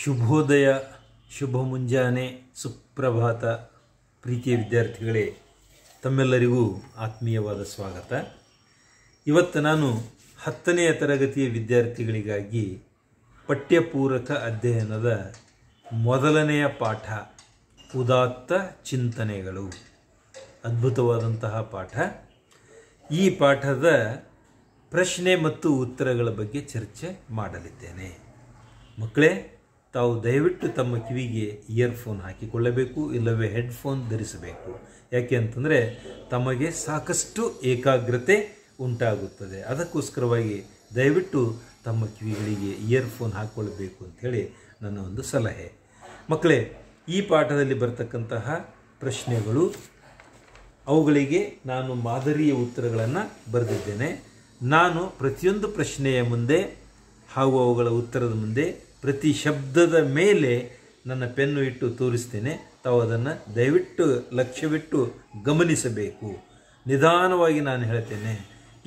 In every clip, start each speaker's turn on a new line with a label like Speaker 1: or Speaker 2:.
Speaker 1: ಶುಭೋದಯ ಶುಭ ಮುಂಜಾನೆ ಸುಪ್ರಭಾತ ಪ್ರೀತಿಯ ವಿದ್ಯಾರ್ಥಿಗಳೇ ತಮ್ಮೆಲ್ಲರಿಗೂ ಆತ್ಮೀಯವಾದ ಸ್ವಾಗತ ಇವತ್ತು ನಾನು ಹತ್ತನೆಯ ತರಗತಿಯ ವಿದ್ಯಾರ್ಥಿಗಳಿಗಾಗಿ ಪಠ್ಯಪೂರಕ ಅಧ್ಯಯನದ ಮೊದಲನೆಯ ಪಾಠ ಉದಾತ್ತ ಚಿಂತನೆಗಳು ಅದ್ಭುತವಾದಂತಹ ಪಾಠ ಈ ಪಾಠದ ಪ್ರಶ್ನೆ ಮತ್ತು ಉತ್ತರಗಳ ಬಗ್ಗೆ ಚರ್ಚೆ ಮಾಡಲಿದ್ದೇನೆ ಮಕ್ಕಳೇ ತಾವು ದಯವಿಟ್ಟು ತಮ್ಮ ಕಿವಿಗೆ ಇಯರ್ಫೋನ್ ಹಾಕಿಕೊಳ್ಳಬೇಕು ಇಲ್ಲವೇ ಹೆಡ್ಫೋನ್ ಧರಿಸಬೇಕು ಯಾಕೆ ಅಂತಂದರೆ ತಮಗೆ ಸಾಕಷ್ಟು ಏಕಾಗ್ರತೆ ಉಂಟಾಗುತ್ತದೆ ಅದಕ್ಕೋಸ್ಕರವಾಗಿ ದಯವಿಟ್ಟು ತಮ್ಮ ಕಿವಿಗಳಿಗೆ ಇಯರ್ಫೋನ್ ಹಾಕ್ಕೊಳ್ಬೇಕು ಅಂಥೇಳಿ ನನ್ನ ಒಂದು ಸಲಹೆ ಮಕ್ಕಳೇ ಈ ಪಾಠದಲ್ಲಿ ಬರ್ತಕ್ಕಂತಹ ಪ್ರಶ್ನೆಗಳು ಅವುಗಳಿಗೆ ನಾನು ಮಾದರಿಯ ಉತ್ತರಗಳನ್ನು ಬರೆದಿದ್ದೇನೆ ನಾನು ಪ್ರತಿಯೊಂದು ಪ್ರಶ್ನೆಯ ಮುಂದೆ ಹಾಗೂ ಅವುಗಳ ಉತ್ತರದ ಮುಂದೆ ಪ್ರತಿ ಶಬ್ದದ ಮೇಲೆ ನನ್ನ ಪೆನ್ನು ಇಟ್ಟು ತೋರಿಸ್ತೇನೆ ತಾವು ಅದನ್ನು ದಯವಿಟ್ಟು ಲಕ್ಷ್ಯವಿಟ್ಟು ಗಮನಿಸಬೇಕು ನಿಧಾನವಾಗಿ ನಾನು ಹೇಳ್ತೇನೆ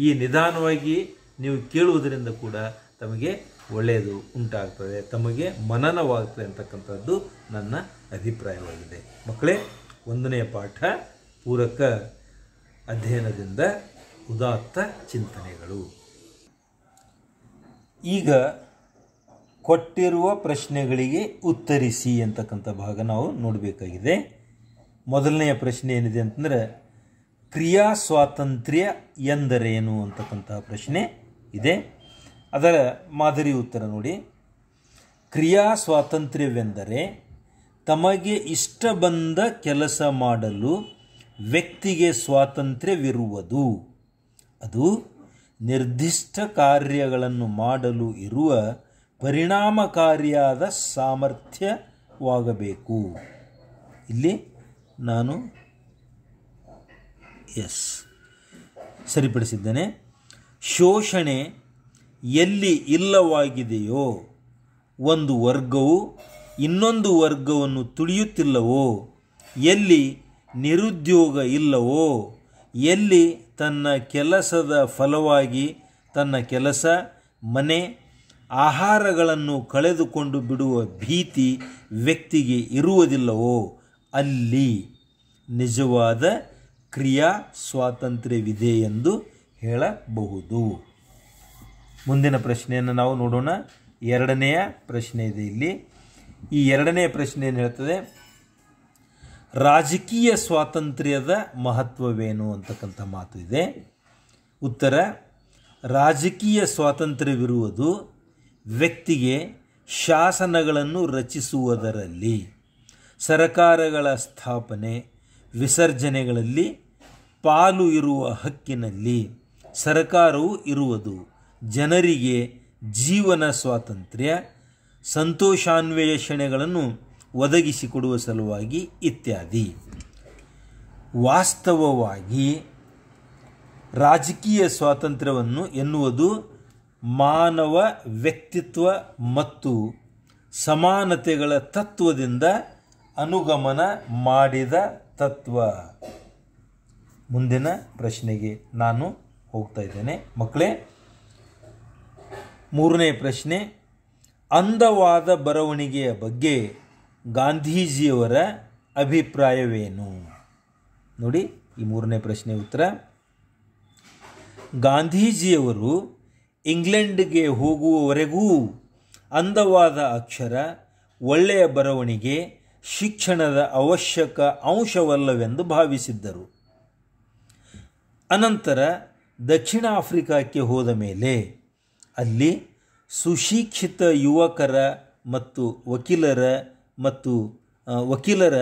Speaker 1: ಈ ನಿಧಾನವಾಗಿ ನೀವು ಕೇಳುವುದರಿಂದ ಕೂಡ ತಮಗೆ ಒಳ್ಳೆಯದು ಉಂಟಾಗ್ತದೆ ತಮಗೆ ಮನನವಾಗ್ತದೆ ಅಂತಕ್ಕಂಥದ್ದು ನನ್ನ ಅಭಿಪ್ರಾಯವಾಗಿದೆ ಮಕ್ಕಳೇ ಒಂದನೆಯ ಪಾಠ ಪೂರಕ ಅಧ್ಯಯನದಿಂದ ಉದಾತ್ತ ಚಿಂತನೆಗಳು ಈಗ ಕೊಟ್ಟಿರುವ ಪ್ರಶ್ನೆಗಳಿಗೆ ಉತ್ತರಿಸಿ ಅಂತಕ್ಕಂಥ ಭಾಗ ನಾವು ನೋಡಬೇಕಾಗಿದೆ ಮೊದಲನೆಯ ಪ್ರಶ್ನೆ ಏನಿದೆ ಅಂತಂದರೆ ಕ್ರಿಯಾ ಸ್ವಾತಂತ್ರ್ಯ ಎಂದರೇನು ಅಂತಕ್ಕಂತಹ ಪ್ರಶ್ನೆ ಇದೆ ಅದರ ಮಾದರಿ ಉತ್ತರ ನೋಡಿ ಕ್ರಿಯಾ ಸ್ವಾತಂತ್ರ್ಯವೆಂದರೆ ತಮಗೆ ಇಷ್ಟ ಬಂದ ಕೆಲಸ ಮಾಡಲು ವ್ಯಕ್ತಿಗೆ ಸ್ವಾತಂತ್ರ್ಯವಿರುವುದು ಅದು ನಿರ್ದಿಷ್ಟ ಕಾರ್ಯಗಳನ್ನು ಮಾಡಲು ಇರುವ ಪರಿಣಾಮಕಾರಿಯಾದ ಸಾಮರ್ಥ್ಯವಾಗಬೇಕು ಇಲ್ಲಿ ನಾನು ಎಸ್ ಸರಿಪಡಿಸಿದ್ದೇನೆ ಶೋಷಣೆ ಎಲ್ಲಿ ಇಲ್ಲವಾಗಿದೆಯೋ ಒಂದು ವರ್ಗವು ಇನ್ನೊಂದು ವರ್ಗವನ್ನು ತುಳಿಯುತ್ತಿಲ್ಲವೋ ಎಲ್ಲಿ ನಿರುದ್ಯೋಗ ಇಲ್ಲವೋ ಎಲ್ಲಿ ತನ್ನ ಕೆಲಸದ ಫಲವಾಗಿ ತನ್ನ ಕೆಲಸ ಮನೆ ಆಹಾರಗಳನ್ನು ಕಳೆದುಕೊಂಡು ಬಿಡುವ ಭೀತಿ ವ್ಯಕ್ತಿಗೆ ಇರುವುದಿಲ್ಲವೋ ಅಲ್ಲಿ ನಿಜವಾದ ಕ್ರಿಯಾ ಸ್ವಾತಂತ್ರ್ಯವಿದೆ ಎಂದು ಹೇಳಬಹುದು ಮುಂದಿನ ಪ್ರಶ್ನೆಯನ್ನು ನಾವು ನೋಡೋಣ ಎರಡನೆಯ ಪ್ರಶ್ನೆ ಇದೆ ಇಲ್ಲಿ ಈ ಎರಡನೆಯ ಪ್ರಶ್ನೆ ಏನು ಹೇಳ್ತದೆ ರಾಜಕೀಯ ಸ್ವಾತಂತ್ರ್ಯದ ಮಹತ್ವವೇನು ಅಂತಕ್ಕಂಥ ಮಾತು ಇದೆ ಉತ್ತರ ರಾಜಕೀಯ ಸ್ವಾತಂತ್ರ್ಯವಿರುವುದು ವ್ಯಕ್ತಿಗೆ ಶಾಸನಗಳನ್ನು ರಚಿಸುವುದರಲ್ಲಿ ಸರಕಾರಗಳ ಸ್ಥಾಪನೆ ವಿಸರ್ಜನೆಗಳಲ್ಲಿ ಪಾಲು ಇರುವ ಹಕ್ಕಿನಲ್ಲಿ ಸರಕಾರವು ಇರುವುದು ಜನರಿಗೆ ಜೀವನ ಸ್ವಾತಂತ್ರ್ಯ ಸಂತೋಷಾನ್ವೇಷಣೆಗಳನ್ನು ಒದಗಿಸಿಕೊಡುವ ಸಲುವಾಗಿ ಇತ್ಯಾದಿ ವಾಸ್ತವವಾಗಿ ರಾಜಕೀಯ ಸ್ವಾತಂತ್ರ್ಯವನ್ನು ಎನ್ನುವುದು ಮಾನವ ವ್ಯಕ್ತಿತ್ವ ಮತ್ತು ಸಮಾನತೆಗಳ ತತ್ವದಿಂದ ಅನುಗಮನ ಮಾಡಿದ ತತ್ವ ಮುಂದಿನ ಪ್ರಶ್ನೆಗೆ ನಾನು ಹೋಗ್ತಾ ಇದ್ದೇನೆ ಮಕ್ಕಳೇ ಮೂರನೇ ಪ್ರಶ್ನೆ ಅಂದವಾದ ಬರವಣಿಗೆಯ ಬಗ್ಗೆ ಗಾಂಧೀಜಿಯವರ ಅಭಿಪ್ರಾಯವೇನು ನೋಡಿ ಈ ಮೂರನೇ ಪ್ರಶ್ನೆ ಉತ್ತರ ಗಾಂಧೀಜಿಯವರು ಇಂಗ್ಲೆಂಡ್ಗೆ ಹೋಗುವವರೆಗೂ ಅಂದವಾದ ಅಕ್ಷರ ಒಳ್ಳೆಯ ಬರವಣಿಗೆ ಶಿಕ್ಷಣದ ಅವಶ್ಯಕ ಅಂಶವಲ್ಲವೆಂದು ಭಾವಿಸಿದ್ದರು ಅನಂತರ ದಕ್ಷಿಣ ಆಫ್ರಿಕಾಕ್ಕೆ ಹೋದ ಮೇಲೆ ಅಲ್ಲಿ ಸುಶಿಕ್ಷಿತ ಯುವಕರ ಮತ್ತು ವಕೀಲರ ಮತ್ತು ವಕೀಲರ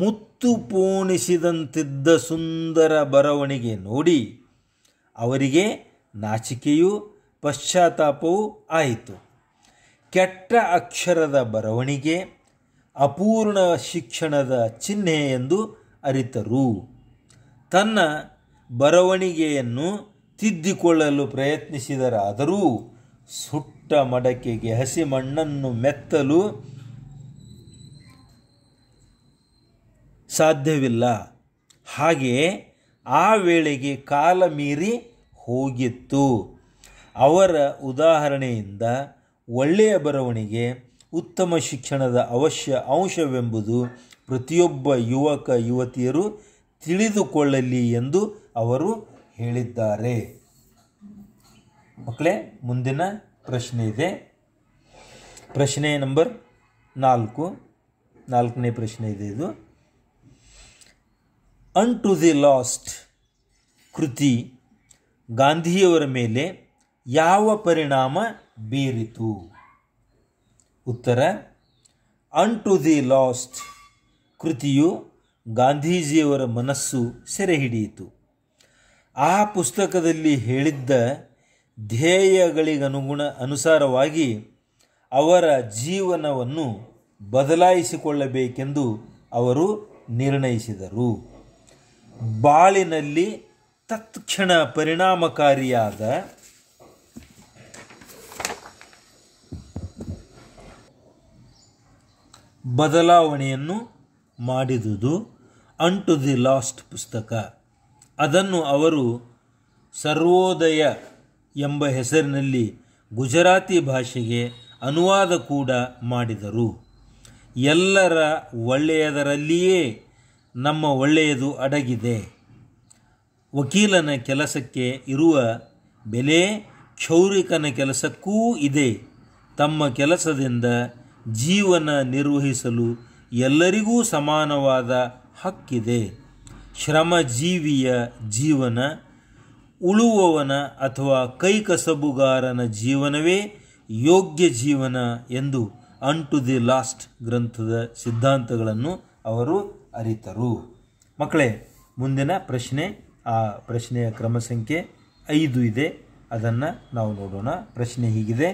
Speaker 1: ಮುತ್ತು ಪೋಣಿಸಿದಂತಿದ್ದ ಸುಂದರ ಬರವಣಿಗೆ ನೋಡಿ ಅವರಿಗೆ ನಾಚಿಕೆಯೂ ಪಶ್ಚಾತ್ತಾಪವೂ ಆಯಿತು ಕೆಟ್ಟ ಅಕ್ಷರದ ಬರವಣಿಗೆ ಅಪೂರ್ಣ ಶಿಕ್ಷಣದ ಚಿಹ್ನೆ ಎಂದು ಅರಿತರು ತನ್ನ ಬರವಣಿಗೆಯನ್ನು ತಿದ್ದಿಕೊಳ್ಳಲು ಪ್ರಯತ್ನಿಸಿದರಾದರೂ ಸುಟ್ಟ ಮಡಕೆಗೆ ಹಸಿ ಮಣ್ಣನ್ನು ಮೆತ್ತಲು ಸಾಧ್ಯವಿಲ್ಲ ಹಾಗೆಯೇ ಆ ವೇಳೆಗೆ ಕಾಲ ಮೀರಿ ಹೋಗಿತ್ತು ಅವರ ಉದಾಹರಣೆಯಿಂದ ಒಳ್ಳೆಯ ಬರವಣಿಗೆ ಉತ್ತಮ ಶಿಕ್ಷಣದ ಅವಶ್ಯ ಅಂಶವೆಂಬುದು ಪ್ರತಿಯೊಬ್ಬ ಯುವಕ ಯುವತಿಯರು ತಿಳಿದುಕೊಳ್ಳಲಿ ಎಂದು ಅವರು ಹೇಳಿದ್ದಾರೆ ಮಕ್ಕಳೇ ಮುಂದಿನ ಪ್ರಶ್ನೆ ಇದೆ ಪ್ರಶ್ನೆ ನಂಬರ್ ನಾಲ್ಕು ನಾಲ್ಕನೇ ಪ್ರಶ್ನೆ ಇದೆ ಇದು ಅನ್ ಟು ದಿ ಲಾಸ್ಟ್ ಕೃತಿ ಗಾಂಧಿಯವರ ಮೇಲೆ ಯಾವ ಪರಿಣಾಮ ಬೀರಿತು ಉತ್ತರ ಅನ್ ಟು ದಿ ಲಾಸ್ಟ್ ಕೃತಿಯು ಗಾಂಧೀಜಿಯವರ ಮನಸ್ಸು ಸೆರೆ ಹಿಡಿಯಿತು ಆ ಪುಸ್ತಕದಲ್ಲಿ ಹೇಳಿದ್ದ ಧ್ಯೇಯಗಳಿಗನುಗುಣ ಅನುಸಾರವಾಗಿ ಅವರ ಜೀವನವನ್ನು ಬದಲಾಯಿಸಿಕೊಳ್ಳಬೇಕೆಂದು ಅವರು ನಿರ್ಣಯಿಸಿದರು ಬಾಳಿನಲ್ಲಿ ತತ್ಕ್ಷಣ ಪರಿಣಾಮಕಾರಿಯಾದ ಬದಲಾವಣೆಯನ್ನು ಮಾಡಿದುದು ಅನ್ ಟು ದಿ ಲಾಸ್ಟ್ ಪುಸ್ತಕ ಅದನ್ನು ಅವರು ಸರ್ವೋದಯ ಎಂಬ ಹೆಸರಿನಲ್ಲಿ ಗುಜರಾತಿ ಭಾಷೆಗೆ ಅನುವಾದ ಕೂಡ ಮಾಡಿದರು ಎಲ್ಲರ ಒಳ್ಳೆಯದರಲ್ಲಿಯೇ ನಮ್ಮ ಒಳ್ಳೆಯದು ಅಡಗಿದೆ ವಕೀಲನ ಕೆಲಸಕ್ಕೆ ಇರುವ ಬೆಲೆ ಕ್ಷೌರಿಕನ ಕೆಲಸಕ್ಕೂ ಇದೆ ತಮ್ಮ ಕೆಲಸದಿಂದ ಜೀವನ ನಿರ್ವಹಿಸಲು ಎಲ್ಲರಿಗೂ ಸಮಾನವಾದ ಹಕ್ಕಿದೆ ಶ್ರಮಜೀವಿಯ ಜೀವನ ಉಳುವವನ ಅಥವಾ ಕೈಕಸಬುಗಾರನ ಜೀವನವೇ ಯೋಗ್ಯ ಜೀವನ ಎಂದು ಟು ದಿ ಲಾಸ್ಟ್ ಗ್ರಂಥದ ಸಿದ್ಧಾಂತಗಳನ್ನು ಅವರು ಅರಿತರು ಮಕ್ಕಳೇ ಮುಂದಿನ ಪ್ರಶ್ನೆ ಆ ಪ್ರಶ್ನೆಯ ಕ್ರಮ ಸಂಖ್ಯೆ ಐದು ಇದೆ ಅದನ್ನು ನಾವು ನೋಡೋಣ ಪ್ರಶ್ನೆ ಹೀಗಿದೆ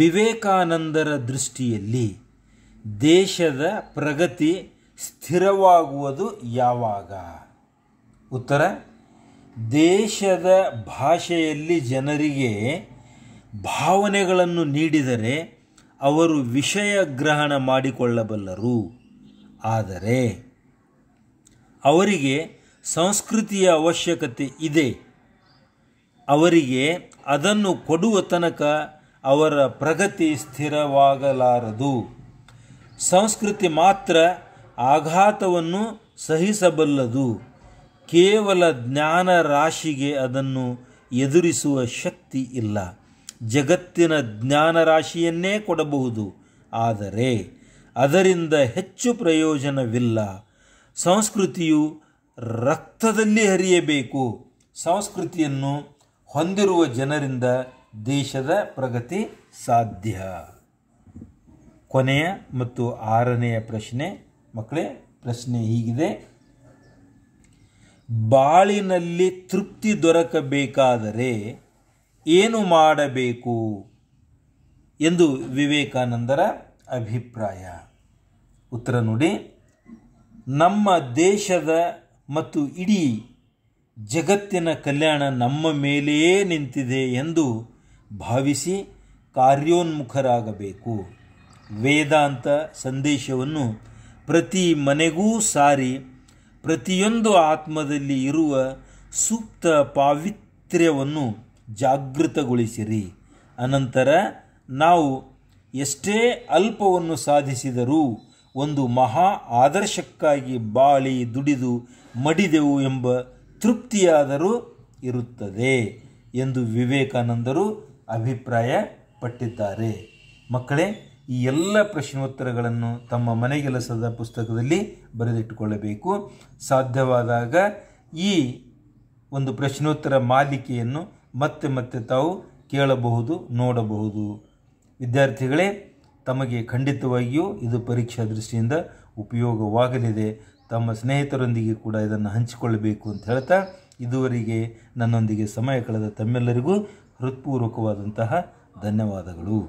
Speaker 1: ವಿವೇಕಾನಂದರ ದೃಷ್ಟಿಯಲ್ಲಿ ದೇಶದ ಪ್ರಗತಿ ಸ್ಥಿರವಾಗುವುದು ಯಾವಾಗ ಉತ್ತರ ದೇಶದ ಭಾಷೆಯಲ್ಲಿ ಜನರಿಗೆ ಭಾವನೆಗಳನ್ನು ನೀಡಿದರೆ ಅವರು ವಿಷಯ ಗ್ರಹಣ ಮಾಡಿಕೊಳ್ಳಬಲ್ಲರು ಆದರೆ ಅವರಿಗೆ ಸಂಸ್ಕೃತಿಯ ಅವಶ್ಯಕತೆ ಇದೆ ಅವರಿಗೆ ಅದನ್ನು ಕೊಡುವ ತನಕ ಅವರ ಪ್ರಗತಿ ಸ್ಥಿರವಾಗಲಾರದು ಸಂಸ್ಕೃತಿ ಮಾತ್ರ ಆಘಾತವನ್ನು ಸಹಿಸಬಲ್ಲದು ಕೇವಲ ಜ್ಞಾನ ರಾಶಿಗೆ ಅದನ್ನು ಎದುರಿಸುವ ಶಕ್ತಿ ಇಲ್ಲ ಜಗತ್ತಿನ ಜ್ಞಾನ ರಾಶಿಯನ್ನೇ ಕೊಡಬಹುದು ಆದರೆ ಅದರಿಂದ ಹೆಚ್ಚು ಪ್ರಯೋಜನವಿಲ್ಲ ಸಂಸ್ಕೃತಿಯು ರಕ್ತದಲ್ಲಿ ಹರಿಯಬೇಕು ಸಂಸ್ಕೃತಿಯನ್ನು ಹೊಂದಿರುವ ಜನರಿಂದ ದೇಶದ ಪ್ರಗತಿ ಸಾಧ್ಯ ಕೊನೆಯ ಮತ್ತು ಆರನೆಯ ಪ್ರಶ್ನೆ ಮಕ್ಕಳೇ ಪ್ರಶ್ನೆ ಹೀಗಿದೆ ಬಾಳಿನಲ್ಲಿ ತೃಪ್ತಿ ದೊರಕಬೇಕಾದರೆ ಏನು ಮಾಡಬೇಕು ಎಂದು ವಿವೇಕಾನಂದರ ಅಭಿಪ್ರಾಯ ಉತ್ತರ ನೋಡಿ ನಮ್ಮ ದೇಶದ ಮತ್ತು ಇಡೀ ಜಗತ್ತಿನ ಕಲ್ಯಾಣ ನಮ್ಮ ಮೇಲೆಯೇ ನಿಂತಿದೆ ಎಂದು ಭಾವಿಸಿ ಕಾರ್ಯೋನ್ಮುಖರಾಗಬೇಕು ವೇದಾಂತ ಸಂದೇಶವನ್ನು ಪ್ರತಿ ಮನೆಗೂ ಸಾರಿ ಪ್ರತಿಯೊಂದು ಆತ್ಮದಲ್ಲಿ ಇರುವ ಸೂಕ್ತ ಪಾವಿತ್ರ್ಯವನ್ನು ಜಾಗೃತಗೊಳಿಸಿರಿ ಅನಂತರ ನಾವು ಎಷ್ಟೇ ಅಲ್ಪವನ್ನು ಸಾಧಿಸಿದರೂ ಒಂದು ಮಹಾ ಆದರ್ಶಕ್ಕಾಗಿ ಬಾಳಿ ದುಡಿದು ಮಡಿದೆವು ಎಂಬ ತೃಪ್ತಿಯಾದರೂ ಇರುತ್ತದೆ ಎಂದು ವಿವೇಕಾನಂದರು ಅಭಿಪ್ರಾಯ ಪಟ್ಟಿದ್ದಾರೆ ಮಕ್ಕಳೇ ಈ ಎಲ್ಲ ಪ್ರಶ್ನೋತ್ತರಗಳನ್ನು ತಮ್ಮ ಮನೆಗೆಲಸದ ಪುಸ್ತಕದಲ್ಲಿ ಬರೆದಿಟ್ಟುಕೊಳ್ಳಬೇಕು ಸಾಧ್ಯವಾದಾಗ ಈ ಒಂದು ಪ್ರಶ್ನೋತ್ತರ ಮಾಲಿಕೆಯನ್ನು ಮತ್ತೆ ಮತ್ತೆ ತಾವು ಕೇಳಬಹುದು ನೋಡಬಹುದು ವಿದ್ಯಾರ್ಥಿಗಳೇ ತಮಗೆ ಖಂಡಿತವಾಗಿಯೂ ಇದು ಪರೀಕ್ಷಾ ದೃಷ್ಟಿಯಿಂದ ಉಪಯೋಗವಾಗಲಿದೆ ತಮ್ಮ ಸ್ನೇಹಿತರೊಂದಿಗೆ ಕೂಡ ಇದನ್ನು ಹಂಚಿಕೊಳ್ಳಬೇಕು ಅಂತ ಹೇಳ್ತಾ ಇದುವರೆಗೆ ನನ್ನೊಂದಿಗೆ ಸಮಯ ಕಳೆದ ತಮ್ಮೆಲ್ಲರಿಗೂ ಹೃತ್ಪೂರ್ವಕವಾದಂತಹ ಧನ್ಯವಾದಗಳು